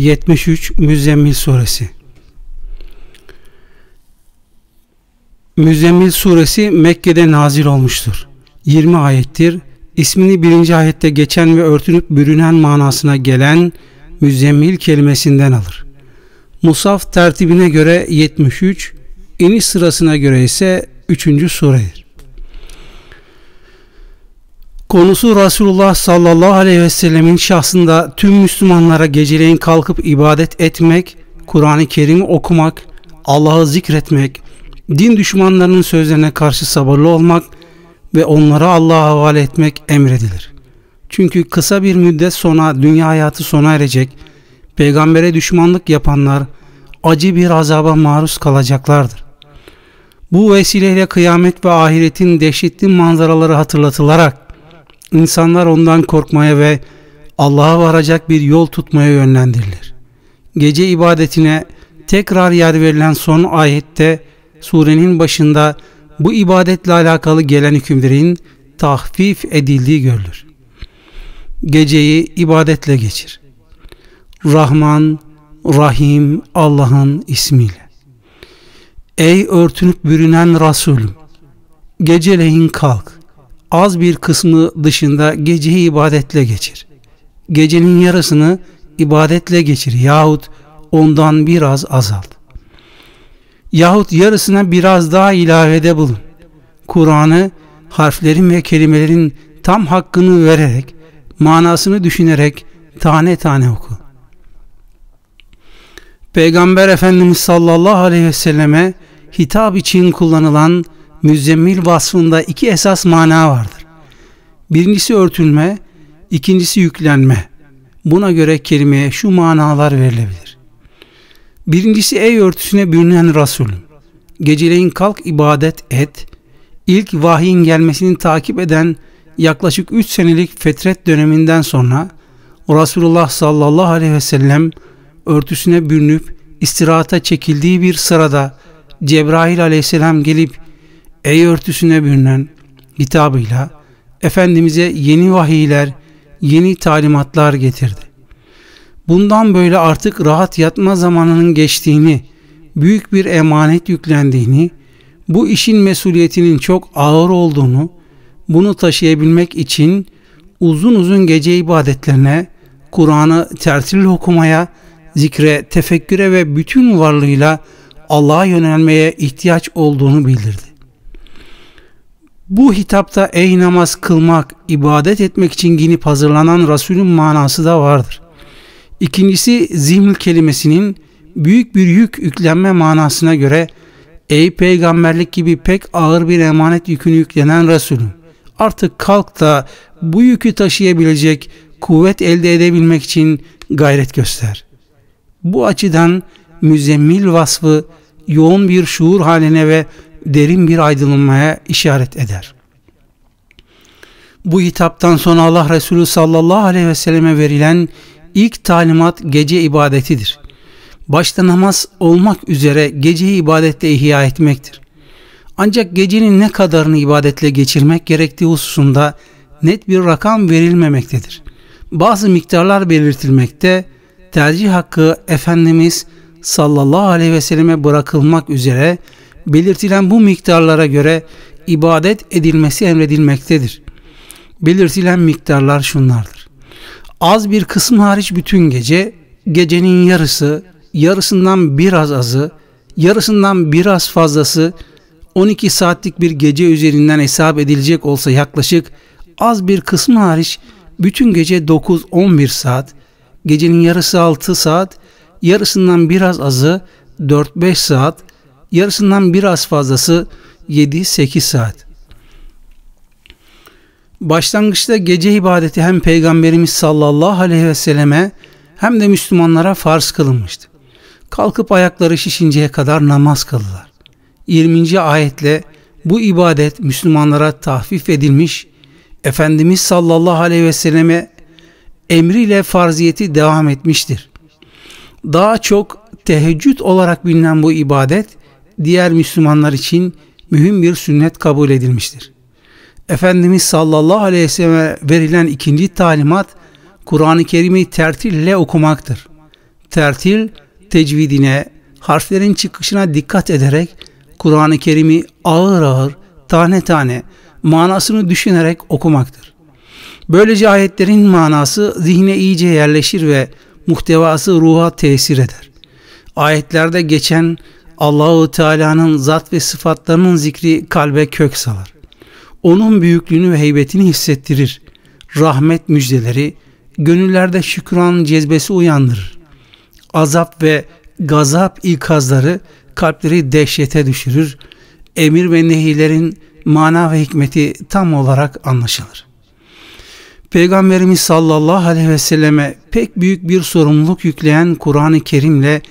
73 Müzzemmil Suresi Müzzemmil Suresi Mekke'de nazil olmuştur. 20 ayettir. İsmini birinci ayette geçen ve örtünüp bürünen manasına gelen Müzzemmil kelimesinden alır. Musaf tertibine göre 73, iniş sırasına göre ise 3. suredir. Konusu Resulullah sallallahu aleyhi ve sellemin şahsında tüm Müslümanlara geceleyin kalkıp ibadet etmek, Kur'an-ı Kerim'i okumak, Allah'ı zikretmek, din düşmanlarının sözlerine karşı sabırlı olmak ve onlara Allah'a havale etmek emredilir. Çünkü kısa bir müddet sonra dünya hayatı sona erecek, peygambere düşmanlık yapanlar acı bir azaba maruz kalacaklardır. Bu vesileyle kıyamet ve ahiretin dehşetli manzaraları hatırlatılarak İnsanlar ondan korkmaya ve Allah'a varacak bir yol tutmaya yönlendirilir. Gece ibadetine tekrar yer verilen son ayette surenin başında bu ibadetle alakalı gelen hükümlerin tahfif edildiği görülür. Geceyi ibadetle geçir. Rahman, Rahim Allah'ın ismiyle. Ey örtünüp bürünen Resulüm, geceleyin kalk az bir kısmı dışında geceyi ibadetle geçir. Gecenin yarısını ibadetle geçir yahut ondan biraz azalt. Yahut yarısına biraz daha ilavede bulun. Kur'an'ı harflerin ve kelimelerin tam hakkını vererek, manasını düşünerek tane tane oku. Peygamber Efendimiz sallallahu aleyhi ve selleme hitap için kullanılan müzzemmil vasfında iki esas mana vardır. Birincisi örtülme, ikincisi yüklenme. Buna göre kelimeye şu manalar verilebilir. Birincisi ey örtüsüne bürünen Resulüm. Geceleyin kalk ibadet et. İlk vahyin gelmesini takip eden yaklaşık 3 senelik fetret döneminden sonra Resulullah sallallahu aleyhi ve sellem örtüsüne bürünüp istirahata çekildiği bir sırada Cebrail aleyhisselam gelip ey örtüsüne bürünen hitabıyla Efendimiz'e yeni vahiyler, yeni talimatlar getirdi. Bundan böyle artık rahat yatma zamanının geçtiğini, büyük bir emanet yüklendiğini, bu işin mesuliyetinin çok ağır olduğunu, bunu taşıyabilmek için uzun uzun gece ibadetlerine, Kur'an'ı tertil okumaya, zikre, tefekküre ve bütün varlığıyla Allah'a yönelmeye ihtiyaç olduğunu bildirdi. Bu hitapta ey namaz kılmak, ibadet etmek için giyinip hazırlanan Resulün manası da vardır. İkincisi zihnül kelimesinin büyük bir yük yüklenme manasına göre ey peygamberlik gibi pek ağır bir emanet yükünü yüklenen Resulüm artık kalk da bu yükü taşıyabilecek kuvvet elde edebilmek için gayret göster. Bu açıdan müzemmil vasfı yoğun bir şuur haline ve derin bir aydınlanmaya işaret eder. Bu hitaptan sonra Allah Resulü sallallahu aleyhi ve selleme verilen ilk talimat gece ibadetidir. Başta namaz olmak üzere geceyi ibadetle ihya etmektir. Ancak gecenin ne kadarını ibadetle geçirmek gerektiği hususunda net bir rakam verilmemektedir. Bazı miktarlar belirtilmekte, tercih hakkı Efendimiz sallallahu aleyhi ve selleme bırakılmak üzere belirtilen bu miktarlara göre ibadet edilmesi emredilmektedir. Belirtilen miktarlar şunlardır. Az bir kısım hariç bütün gece, gecenin yarısı, yarısından biraz azı, yarısından biraz fazlası 12 saatlik bir gece üzerinden hesap edilecek olsa yaklaşık az bir kısım hariç bütün gece 9-11 saat, gecenin yarısı 6 saat, yarısından biraz azı 4-5 saat, yarısından biraz fazlası 7-8 saat. Başlangıçta gece ibadeti hem Peygamberimiz sallallahu aleyhi ve selleme hem de Müslümanlara farz kılınmıştı. Kalkıp ayakları şişinceye kadar namaz kıldılar. 20. ayetle bu ibadet Müslümanlara tahfif edilmiş, Efendimiz sallallahu aleyhi ve selleme emriyle farziyeti devam etmiştir. Daha çok teheccüd olarak bilinen bu ibadet diğer Müslümanlar için mühim bir sünnet kabul edilmiştir. Efendimiz sallallahu aleyhi ve selleme verilen ikinci talimat Kur'an-ı Kerim'i tertil ile okumaktır. Tertil, tecvidine, harflerin çıkışına dikkat ederek Kur'an-ı Kerim'i ağır ağır, tane tane, manasını düşünerek okumaktır. Böylece ayetlerin manası zihne iyice yerleşir ve muhtevası ruha tesir eder. Ayetlerde geçen Allahu Teala'nın zat ve sıfatlarının zikri kalbe kök salar. Onun büyüklüğünü ve heybetini hissettirir. Rahmet müjdeleri gönüllerde şükran cezbesi uyandırır. Azap ve gazap ikazları kalpleri dehşete düşürür. Emir ve nehilerin mana ve hikmeti tam olarak anlaşılır. Peygamberimiz sallallahu aleyhi ve selleme pek büyük bir sorumluluk yükleyen Kur'an-ı Kerim'le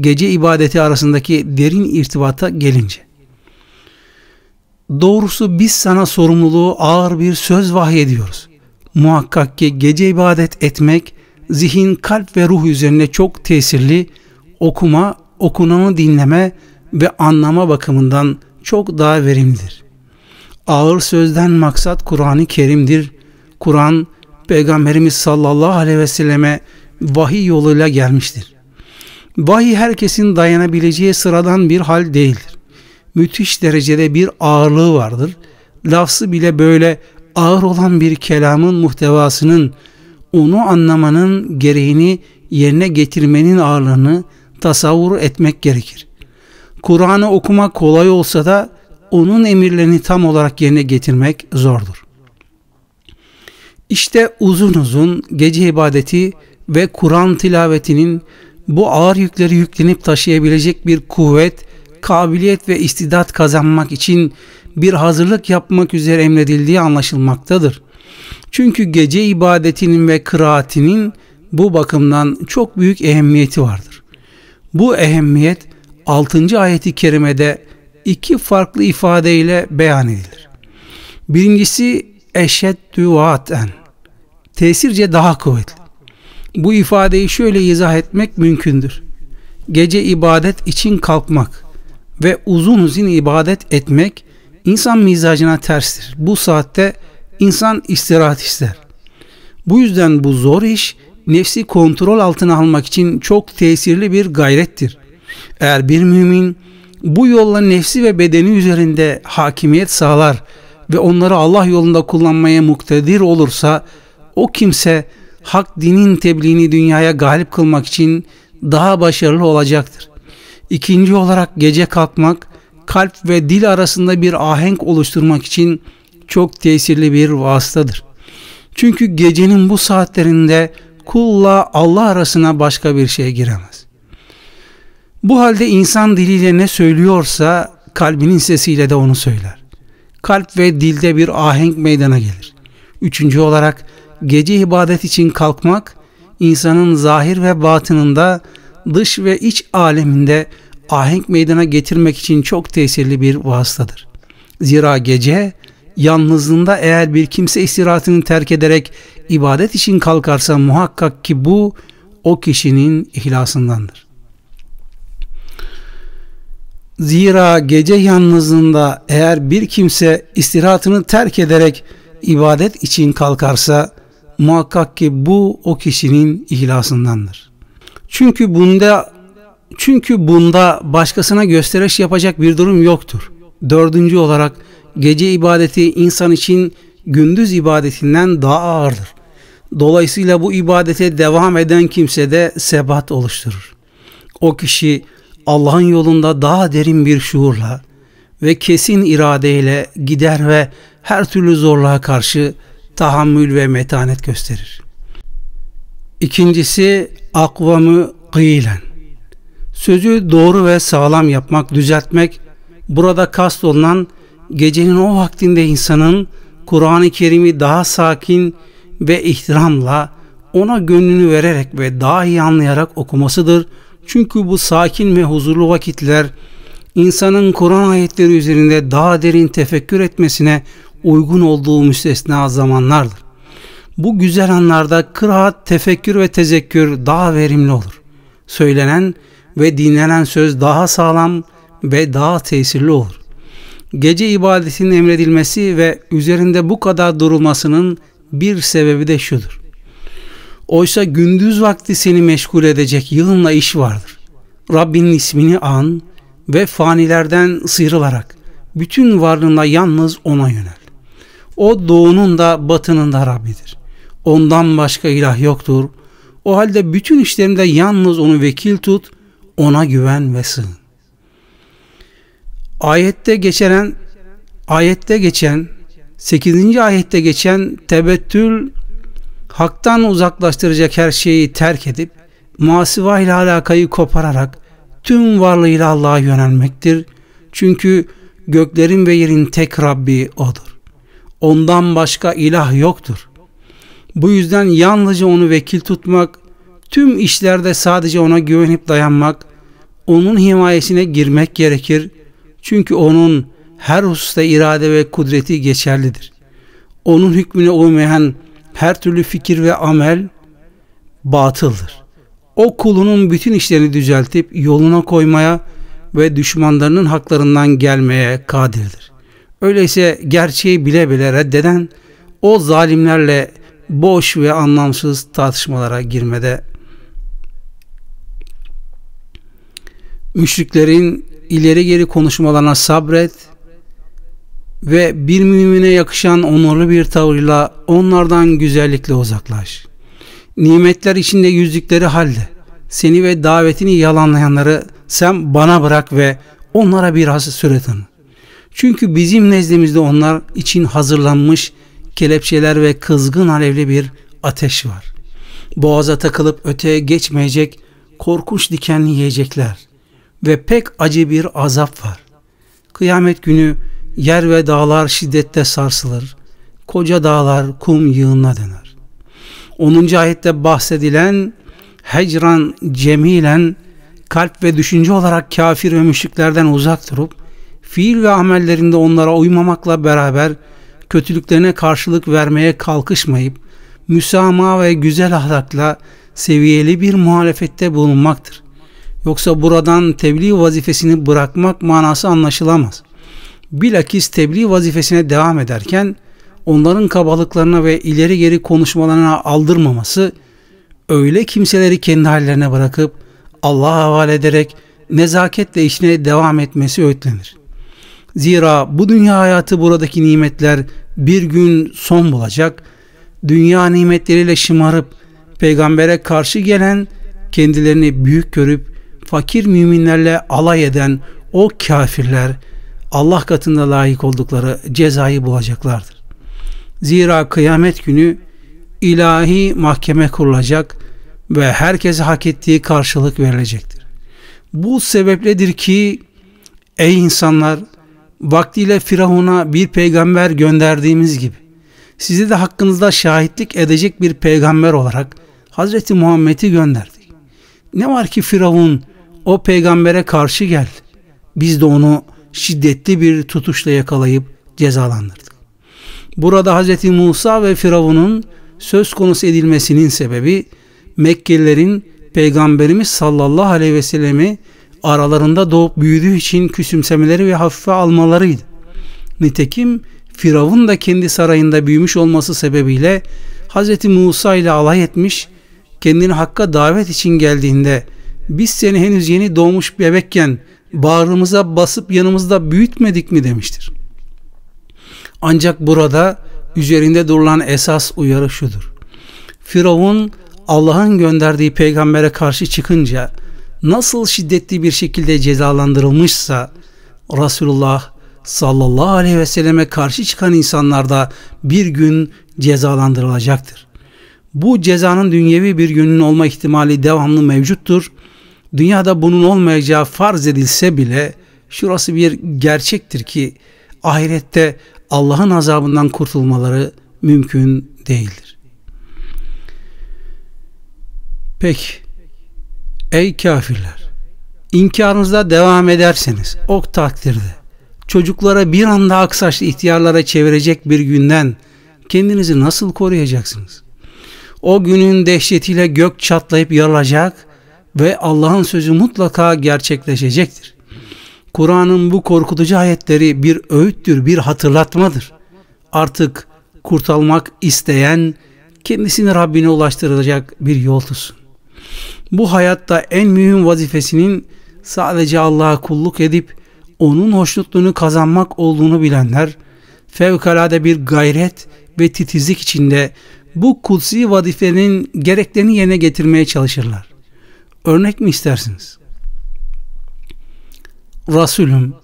gece ibadeti arasındaki derin irtibata gelince. Doğrusu biz sana sorumluluğu ağır bir söz vahyediyoruz. Muhakkak ki gece ibadet etmek zihin, kalp ve ruh üzerine çok tesirli, okuma, okunanı dinleme ve anlama bakımından çok daha verimlidir. Ağır sözden maksat Kur'an-ı Kerim'dir. Kur'an, Peygamberimiz sallallahu aleyhi ve selleme vahiy yoluyla gelmiştir. Vahiy herkesin dayanabileceği sıradan bir hal değildir. Müthiş derecede bir ağırlığı vardır. Lafzı bile böyle ağır olan bir kelamın muhtevasının onu anlamanın gereğini yerine getirmenin ağırlığını tasavvur etmek gerekir. Kur'an'ı okumak kolay olsa da onun emirlerini tam olarak yerine getirmek zordur. İşte uzun uzun gece ibadeti ve Kur'an tilavetinin bu ağır yükleri yüklenip taşıyabilecek bir kuvvet, kabiliyet ve istidat kazanmak için bir hazırlık yapmak üzere emredildiği anlaşılmaktadır. Çünkü gece ibadetinin ve kıraatinin bu bakımdan çok büyük ehemmiyeti vardır. Bu ehemmiyet 6. ayeti kerimede iki farklı ifadeyle beyan edilir. Birincisi eşeddü vaaten, tesirce daha kuvvetli. Bu ifadeyi şöyle izah etmek mümkündür. Gece ibadet için kalkmak ve uzun uzun ibadet etmek insan mizacına terstir. Bu saatte insan istirahat ister. Bu yüzden bu zor iş nefsi kontrol altına almak için çok tesirli bir gayrettir. Eğer bir mümin bu yolla nefsi ve bedeni üzerinde hakimiyet sağlar ve onları Allah yolunda kullanmaya muktedir olursa o kimse hak dinin tebliğini dünyaya galip kılmak için daha başarılı olacaktır. İkinci olarak gece kalkmak, kalp ve dil arasında bir ahenk oluşturmak için çok tesirli bir vasıtadır. Çünkü gecenin bu saatlerinde kulla Allah arasına başka bir şey giremez. Bu halde insan diliyle ne söylüyorsa kalbinin sesiyle de onu söyler. Kalp ve dilde bir ahenk meydana gelir. Üçüncü olarak Gece ibadet için kalkmak, insanın zahir ve batınında, dış ve iç aleminde ahenk meydana getirmek için çok tesirli bir vasıtadır. Zira gece, yalnızlığında eğer bir kimse istirahatını terk ederek ibadet için kalkarsa muhakkak ki bu, o kişinin ihlasındandır. Zira gece yalnızlığında eğer bir kimse istirahatını terk ederek ibadet için kalkarsa muhakkak ki bu o kişinin ihlasındandır. Çünkü bunda çünkü bunda başkasına gösteriş yapacak bir durum yoktur. Dördüncü olarak gece ibadeti insan için gündüz ibadetinden daha ağırdır. Dolayısıyla bu ibadete devam eden kimse de sebat oluşturur. O kişi Allah'ın yolunda daha derin bir şuurla ve kesin iradeyle gider ve her türlü zorluğa karşı tahammül ve metanet gösterir. İkincisi akvamı kıyılen. Sözü doğru ve sağlam yapmak, düzeltmek, burada kast olunan gecenin o vaktinde insanın Kur'an-ı Kerim'i daha sakin ve ihtiramla ona gönlünü vererek ve daha iyi anlayarak okumasıdır. Çünkü bu sakin ve huzurlu vakitler insanın Kur'an ayetleri üzerinde daha derin tefekkür etmesine uygun olduğu müstesna zamanlardır. Bu güzel anlarda kıraat, tefekkür ve tezekkür daha verimli olur. Söylenen ve dinlenen söz daha sağlam ve daha tesirli olur. Gece ibadetinin emredilmesi ve üzerinde bu kadar durulmasının bir sebebi de şudur. Oysa gündüz vakti seni meşgul edecek yığınla iş vardır. Rabbinin ismini an ve fanilerden sıyrılarak bütün varlığına yalnız ona yönel. O doğunun da batının da Rabbidir. Ondan başka ilah yoktur. O halde bütün işlerinde yalnız onu vekil tut, ona güven ve sığın. Ayette geçen ayette geçen 8. ayette geçen tebettül haktan uzaklaştıracak her şeyi terk edip masiva ile alakayı kopararak tüm varlığıyla Allah'a yönelmektir. Çünkü göklerin ve yerin tek Rabbi O'dur. Ondan başka ilah yoktur. Bu yüzden yalnızca onu vekil tutmak, tüm işlerde sadece ona güvenip dayanmak, onun himayesine girmek gerekir. Çünkü onun her hususta irade ve kudreti geçerlidir. Onun hükmüne uymayan her türlü fikir ve amel batıldır. O kulunun bütün işlerini düzeltip yoluna koymaya ve düşmanlarının haklarından gelmeye kadirdir. Öyleyse gerçeği bile bile reddeden o zalimlerle boş ve anlamsız tartışmalara girmede müşriklerin ileri geri konuşmalarına sabret ve bir mümine yakışan onurlu bir tavırla onlardan güzellikle uzaklaş. Nimetler içinde yüzdükleri halde seni ve davetini yalanlayanları sen bana bırak ve onlara bir has suretini. Çünkü bizim nezdimizde onlar için hazırlanmış kelepçeler ve kızgın alevli bir ateş var. Boğaza takılıp öteye geçmeyecek korkunç diken yiyecekler ve pek acı bir azap var. Kıyamet günü yer ve dağlar şiddette sarsılır. Koca dağlar kum yığınına döner. 10. ayette bahsedilen hecran cemilen kalp ve düşünce olarak kafir ve müşriklerden uzak durup fiil ve amellerinde onlara uymamakla beraber kötülüklerine karşılık vermeye kalkışmayıp müsamaha ve güzel ahlakla seviyeli bir muhalefette bulunmaktır. Yoksa buradan tebliğ vazifesini bırakmak manası anlaşılamaz. Bilakis tebliğ vazifesine devam ederken onların kabalıklarına ve ileri geri konuşmalarına aldırmaması öyle kimseleri kendi hallerine bırakıp Allah'a havale ederek nezaketle işine devam etmesi öğütlenir. Zira bu dünya hayatı buradaki nimetler bir gün son bulacak. Dünya nimetleriyle şımarıp peygambere karşı gelen kendilerini büyük görüp fakir müminlerle alay eden o kafirler Allah katında layık oldukları cezayı bulacaklardır. Zira kıyamet günü ilahi mahkeme kurulacak ve herkese hak ettiği karşılık verilecektir. Bu sebepledir ki ey insanlar vaktiyle Firavun'a bir peygamber gönderdiğimiz gibi sizi de hakkınızda şahitlik edecek bir peygamber olarak Hazreti Muhammed'i gönderdik. Ne var ki Firavun o peygambere karşı geldi. Biz de onu şiddetli bir tutuşla yakalayıp cezalandırdık. Burada Hazreti Musa ve Firavun'un söz konusu edilmesinin sebebi Mekkelilerin Peygamberimiz sallallahu aleyhi ve sellemi aralarında doğup büyüdüğü için küsümsemeleri ve hafife almalarıydı. Nitekim Firavun da kendi sarayında büyümüş olması sebebiyle Hz. Musa ile alay etmiş, kendini Hakk'a davet için geldiğinde biz seni henüz yeni doğmuş bebekken bağrımıza basıp yanımızda büyütmedik mi demiştir. Ancak burada üzerinde durulan esas uyarı şudur. Firavun Allah'ın gönderdiği peygambere karşı çıkınca nasıl şiddetli bir şekilde cezalandırılmışsa Resulullah sallallahu aleyhi ve selleme karşı çıkan insanlar da bir gün cezalandırılacaktır. Bu cezanın dünyevi bir günün olma ihtimali devamlı mevcuttur. Dünyada bunun olmayacağı farz edilse bile şurası bir gerçektir ki ahirette Allah'ın azabından kurtulmaları mümkün değildir. Peki Ey kafirler! İnkarınızda devam ederseniz o takdirde çocuklara bir anda aksaçlı ihtiyarlara çevirecek bir günden kendinizi nasıl koruyacaksınız? O günün dehşetiyle gök çatlayıp yarılacak ve Allah'ın sözü mutlaka gerçekleşecektir. Kur'an'ın bu korkutucu ayetleri bir öğüttür, bir hatırlatmadır. Artık kurtulmak isteyen kendisini Rabbine ulaştırılacak bir yol tutsun bu hayatta en mühim vazifesinin sadece Allah'a kulluk edip onun hoşnutluğunu kazanmak olduğunu bilenler fevkalade bir gayret ve titizlik içinde bu kutsi vazifenin gereklerini yerine getirmeye çalışırlar. Örnek mi istersiniz? Resulüm,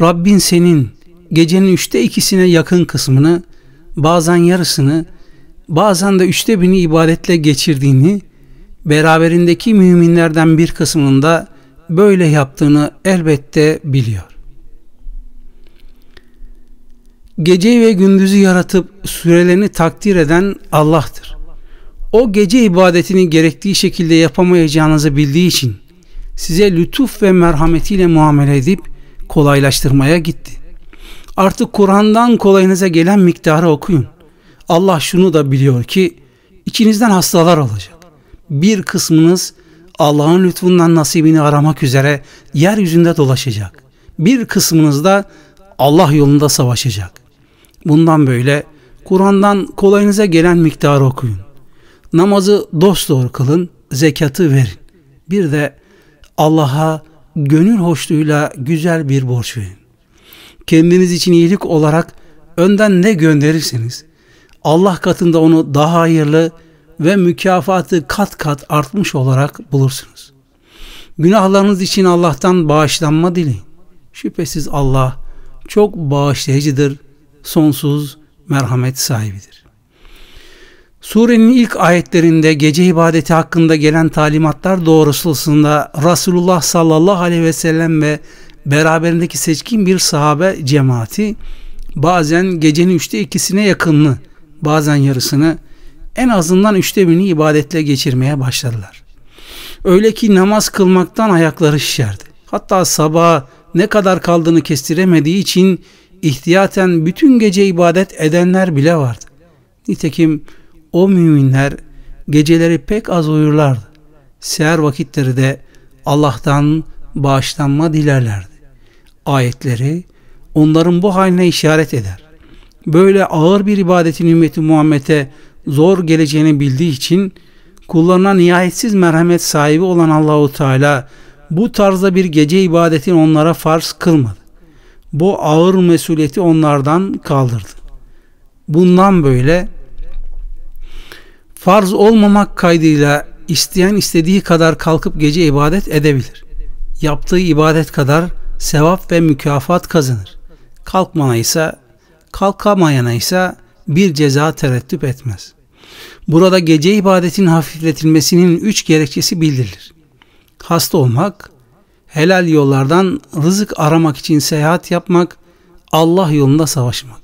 Rabbin senin gecenin üçte ikisine yakın kısmını, bazen yarısını, bazen de üçte birini ibadetle geçirdiğini beraberindeki müminlerden bir kısmının da böyle yaptığını elbette biliyor. Gece ve gündüzü yaratıp sürelerini takdir eden Allah'tır. O gece ibadetini gerektiği şekilde yapamayacağınızı bildiği için size lütuf ve merhametiyle muamele edip kolaylaştırmaya gitti. Artık Kur'an'dan kolayınıza gelen miktarı okuyun. Allah şunu da biliyor ki içinizden hastalar olacak bir kısmınız Allah'ın lütfundan nasibini aramak üzere yeryüzünde dolaşacak. Bir kısmınız da Allah yolunda savaşacak. Bundan böyle Kur'an'dan kolayınıza gelen miktarı okuyun. Namazı dosdoğru kılın, zekatı verin. Bir de Allah'a gönül hoşluğuyla güzel bir borç verin. Kendiniz için iyilik olarak önden ne gönderirseniz Allah katında onu daha hayırlı ve mükafatı kat kat artmış olarak bulursunuz. Günahlarınız için Allah'tan bağışlanma dileyin. Şüphesiz Allah çok bağışlayıcıdır, sonsuz merhamet sahibidir. Surenin ilk ayetlerinde gece ibadeti hakkında gelen talimatlar doğrultusunda Resulullah sallallahu aleyhi ve sellem ve beraberindeki seçkin bir sahabe cemaati bazen gecenin üçte ikisine yakınını, bazen yarısını en azından üçte birini ibadetle geçirmeye başladılar. Öyle ki namaz kılmaktan ayakları şişerdi. Hatta sabah ne kadar kaldığını kestiremediği için ihtiyaten bütün gece ibadet edenler bile vardı. Nitekim o müminler geceleri pek az uyurlardı. Seher vakitleri de Allah'tan bağışlanma dilerlerdi. Ayetleri onların bu haline işaret eder. Böyle ağır bir ibadetin ümmeti Muhammed'e zor geleceğini bildiği için kullarına nihayetsiz merhamet sahibi olan Allahu Teala bu tarzda bir gece ibadetin onlara farz kılmadı. Bu ağır mesuliyeti onlardan kaldırdı. Bundan böyle farz olmamak kaydıyla isteyen istediği kadar kalkıp gece ibadet edebilir. Yaptığı ibadet kadar sevap ve mükafat kazanır. Kalkmana ise kalkamayana ise bir ceza terettüp etmez. Burada gece ibadetin hafifletilmesinin üç gerekçesi bildirilir. Hasta olmak, helal yollardan rızık aramak için seyahat yapmak, Allah yolunda savaşmak.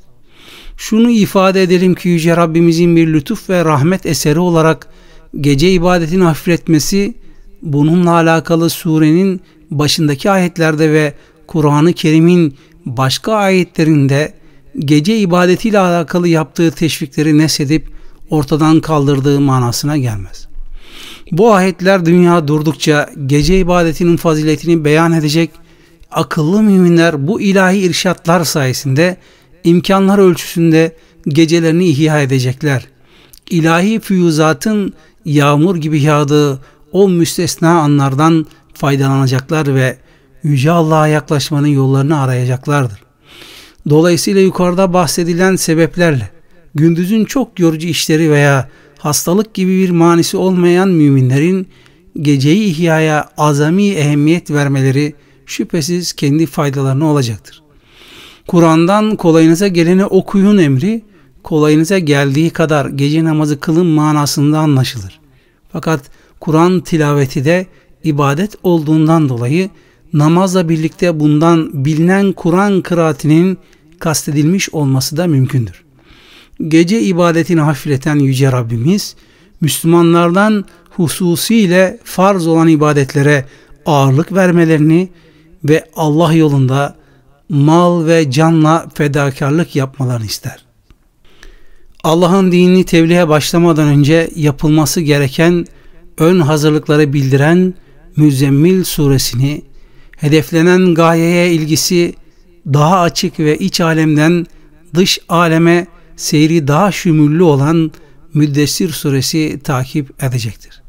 Şunu ifade edelim ki Yüce Rabbimizin bir lütuf ve rahmet eseri olarak gece ibadetin hafifletmesi bununla alakalı surenin başındaki ayetlerde ve Kur'an-ı Kerim'in başka ayetlerinde gece ibadetiyle alakalı yaptığı teşvikleri nesedip ortadan kaldırdığı manasına gelmez. Bu ayetler dünya durdukça gece ibadetinin faziletini beyan edecek akıllı müminler bu ilahi irşatlar sayesinde imkanlar ölçüsünde gecelerini ihya edecekler. İlahi füyüzatın yağmur gibi yağdığı o müstesna anlardan faydalanacaklar ve Yüce Allah'a yaklaşmanın yollarını arayacaklardır. Dolayısıyla yukarıda bahsedilen sebeplerle gündüzün çok yorucu işleri veya hastalık gibi bir manisi olmayan müminlerin geceyi ihyaya azami ehemmiyet vermeleri şüphesiz kendi faydalarına olacaktır. Kur'an'dan kolayınıza geleni okuyun emri, kolayınıza geldiği kadar gece namazı kılın manasında anlaşılır. Fakat Kur'an tilaveti de ibadet olduğundan dolayı namazla birlikte bundan bilinen Kur'an kıraatinin kastedilmiş olması da mümkündür. Gece ibadetini hafifleten Yüce Rabbimiz, Müslümanlardan hususiyle farz olan ibadetlere ağırlık vermelerini ve Allah yolunda mal ve canla fedakarlık yapmalarını ister. Allah'ın dinini tebliğe başlamadan önce yapılması gereken ön hazırlıkları bildiren Müzzemmil suresini, hedeflenen gayeye ilgisi daha açık ve iç alemden dış aleme seyri daha şümüllü olan Müddessir suresi takip edecektir.